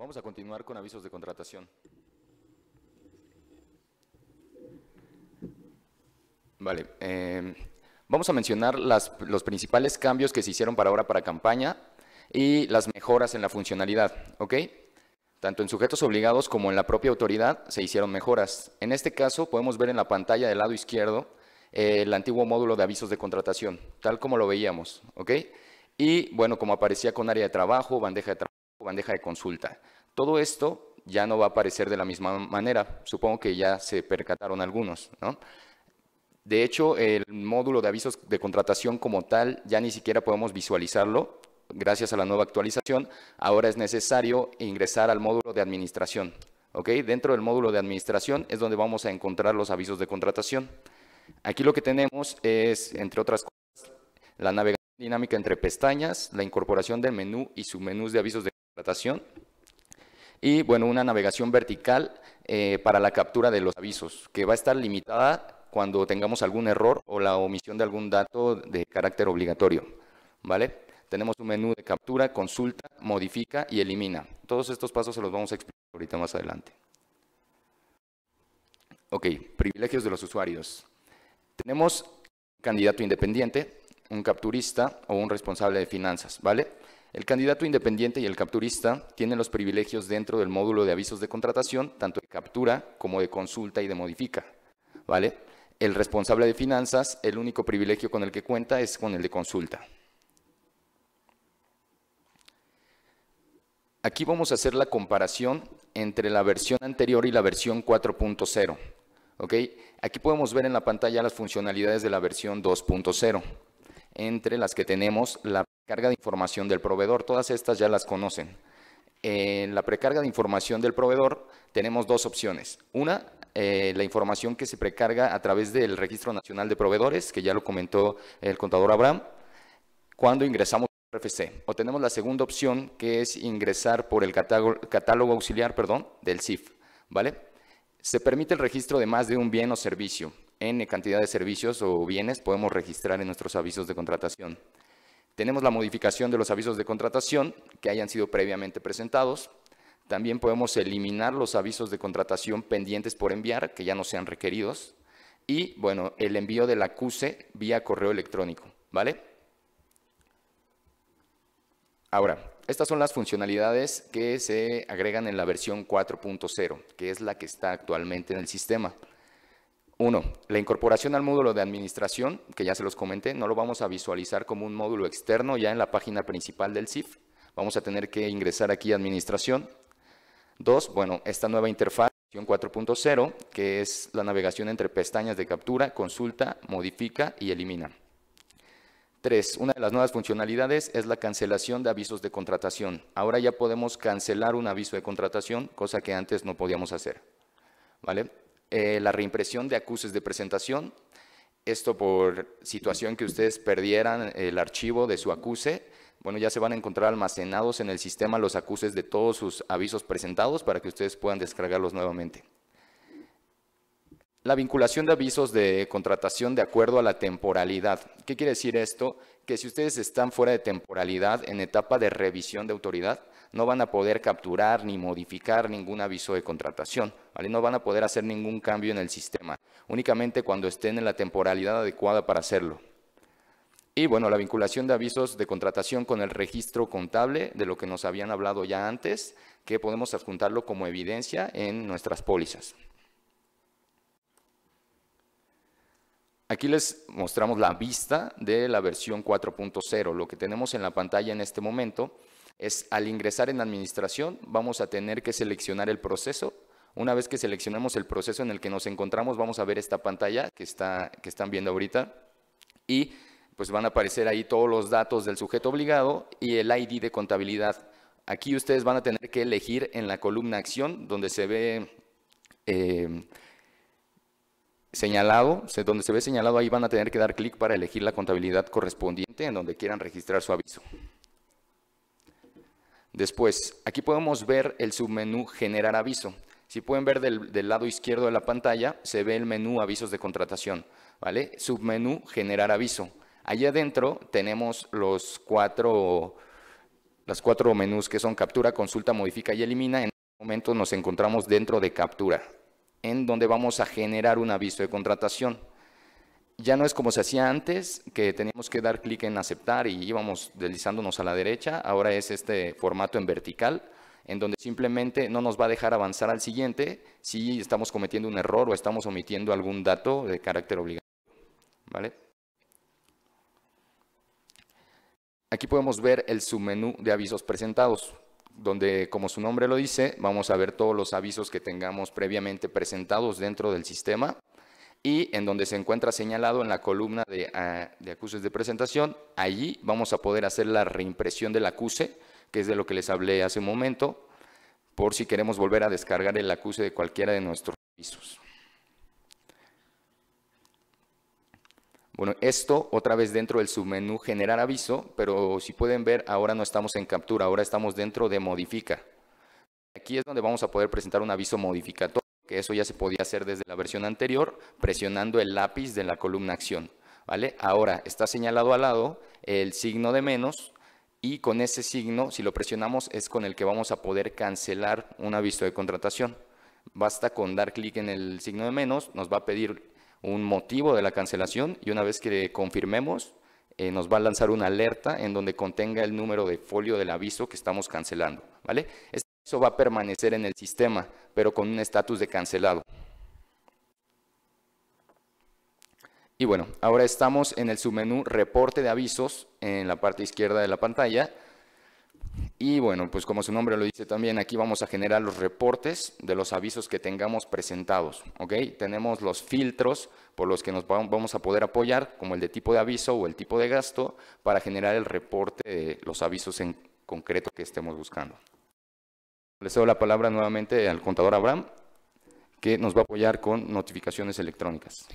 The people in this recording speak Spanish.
Vamos a continuar con avisos de contratación. Vale. Em, vamos a mencionar los principales cambios que se hicieron para ahora para campaña y las mejoras en la funcionalidad. ¿ok? Tanto en sujetos obligados como en la propia autoridad se hicieron mejoras. En este caso podemos ver en la pantalla del lado izquierdo el antiguo módulo de avisos de contratación, tal como lo veíamos. ¿ok? Y bueno, como aparecía con área de trabajo, bandeja de trabajo, bandeja de consulta. Todo esto ya no va a aparecer de la misma manera. Supongo que ya se percataron algunos, De hecho, el módulo de avisos de contratación como tal ya ni siquiera podemos visualizarlo gracias a la nueva actualización. Ahora es necesario ingresar al módulo de administración. Dentro del módulo de administración es donde vamos a encontrar los avisos de contratación. Aquí lo que tenemos es, entre otras cosas, la navegación dinámica entre pestañas, la incorporación del menú y submenús de avisos de contratación, y bueno, una navegación vertical eh, para la captura de los avisos, que va a estar limitada cuando tengamos algún error o la omisión de algún dato de carácter obligatorio. ¿Vale? Tenemos un menú de captura, consulta, modifica y elimina. Todos estos pasos se los vamos a explicar ahorita más adelante. Ok, privilegios de los usuarios. Tenemos un candidato independiente, un capturista o un responsable de finanzas, ¿vale? El candidato independiente y el capturista tienen los privilegios dentro del módulo de avisos de contratación, tanto de captura como de consulta y de modifica. ¿Vale? El responsable de finanzas, el único privilegio con el que cuenta es con el de consulta. Aquí vamos a hacer la comparación entre la versión anterior y la versión 4.0. ¿ok? Aquí podemos ver en la pantalla las funcionalidades de la versión 2.0, entre las que tenemos la Precarga de información del proveedor, todas estas ya las conocen. En la precarga de información del proveedor tenemos dos opciones. Una, eh, la información que se precarga a través del Registro Nacional de Proveedores, que ya lo comentó el contador Abraham, cuando ingresamos al RFC. O tenemos la segunda opción, que es ingresar por el catálogo, auxiliar perdón, del CIF. ¿vale? Se permite el registro de más de un bien o servicio. N cantidad de servicios o bienes podemos registrar en nuestros avisos de contratación. Tenemos la modificación de los avisos de contratación que hayan sido previamente presentados. También podemos eliminar los avisos de contratación pendientes por enviar, que ya no sean requeridos. Y, bueno, el envío de la acuse vía correo electrónico, ¿vale? Ahora, estas son las funcionalidades que se agregan en la versión 4.0, que es la que está actualmente en el sistema. Uno, la incorporación al módulo de administración, que ya se los comenté, no lo vamos a visualizar como un módulo externo ya en la página principal del CIF. Vamos a tener que ingresar aquí a administración. Dos, bueno, esta nueva interfaz 4.0, que es la navegación entre pestañas de captura, consulta, modifica y elimina. Tres, una de las nuevas funcionalidades es la cancelación de avisos de contratación. Ahora ya podemos cancelar un aviso de contratación, cosa que antes no podíamos hacer. ¿Vale? Eh, la reimpresión de acuses de presentación, esto por situación que ustedes perdieran el archivo de su acuse, bueno, ya se van a encontrar almacenados en el sistema los acuses de todos sus avisos presentados para que ustedes puedan descargarlos nuevamente. La vinculación de avisos de contratación de acuerdo a la temporalidad. ¿Qué quiere decir esto? Que si ustedes están fuera de temporalidad en etapa de revisión de autoridad, no van a poder capturar ni modificar ningún aviso de contratación, no van a poder hacer ningún cambio en el sistema, únicamente cuando estén en la temporalidad adecuada para hacerlo. Y bueno, la vinculación de avisos de contratación con el registro contable, de lo que nos habían hablado ya antes, que podemos adjuntarlo como evidencia en nuestras pólizas. Aquí les mostramos la vista de la versión 4.0, lo que tenemos en la pantalla en este momento es al ingresar en administración vamos a tener que seleccionar el proceso. Una vez que seleccionemos el proceso en el que nos encontramos, vamos a ver esta pantalla que, está, que están viendo ahorita y pues van a aparecer ahí todos los datos del sujeto obligado y el ID de contabilidad. Aquí ustedes van a tener que elegir en la columna acción donde se ve eh, señalado, donde se ve señalado ahí van a tener que dar clic para elegir la contabilidad correspondiente en donde quieran registrar su aviso. Después, aquí podemos ver el submenú Generar aviso. Si pueden ver del, lado izquierdo de la pantalla, se ve el menú Avisos de contratación, ¿vale? Submenú Generar aviso. Allí adentro tenemos los cuatro, los cuatro menús que son Captura, Consulta, Modifica y Elimina. En este momento nos encontramos dentro de Captura, en donde vamos a generar un aviso de contratación ya no es como se hacía antes, que teníamos que dar clic en aceptar y íbamos deslizándonos a la derecha. Ahora es este formato en vertical, en donde simplemente no nos va a dejar avanzar al siguiente si estamos cometiendo un error o estamos omitiendo algún dato de carácter obligatorio. ¿Vale? Aquí podemos ver el submenú de avisos presentados, donde, como su nombre lo dice, vamos a ver todos los avisos que tengamos previamente presentados dentro del sistema y en donde se encuentra señalado en la columna de, ah, de, acuses de presentación, allí vamos a poder hacer la reimpresión del acuse, que es de lo que les hablé hace un momento, por si queremos volver a descargar el acuse de cualquiera de nuestros avisos. Bueno, esto otra vez dentro del submenú generar aviso, pero si pueden ver, ahora no estamos en captura, ahora estamos dentro de modifica. Aquí es donde vamos a poder presentar un aviso modificatorio que eso ya se podía hacer desde la versión anterior, presionando el lápiz de la columna acción. ¿vale? Ahora está señalado al lado el signo de menos y con ese signo, si lo presionamos, es con el que vamos a poder cancelar un aviso de contratación. Basta con dar clic en el signo de menos, nos va a pedir un motivo de la cancelación y una vez que confirmemos, eh, nos va a lanzar una alerta en donde contenga el número de folio del aviso que estamos cancelando. ¿vale? va a permanecer en el sistema, pero con un estatus de cancelado. Y bueno, ahora estamos en el submenú reporte de avisos en la parte izquierda de la pantalla. Y bueno, pues como su nombre lo dice también, aquí vamos a generar los reportes de los avisos que tengamos presentados. ¿ok? Tenemos los filtros por los que nos vamos a poder apoyar, como el de tipo de aviso o el tipo de gasto, para generar el reporte de los avisos en concreto que estemos buscando. Le cedo la palabra nuevamente al contador Abraham, que nos va a apoyar con notificaciones electrónicas.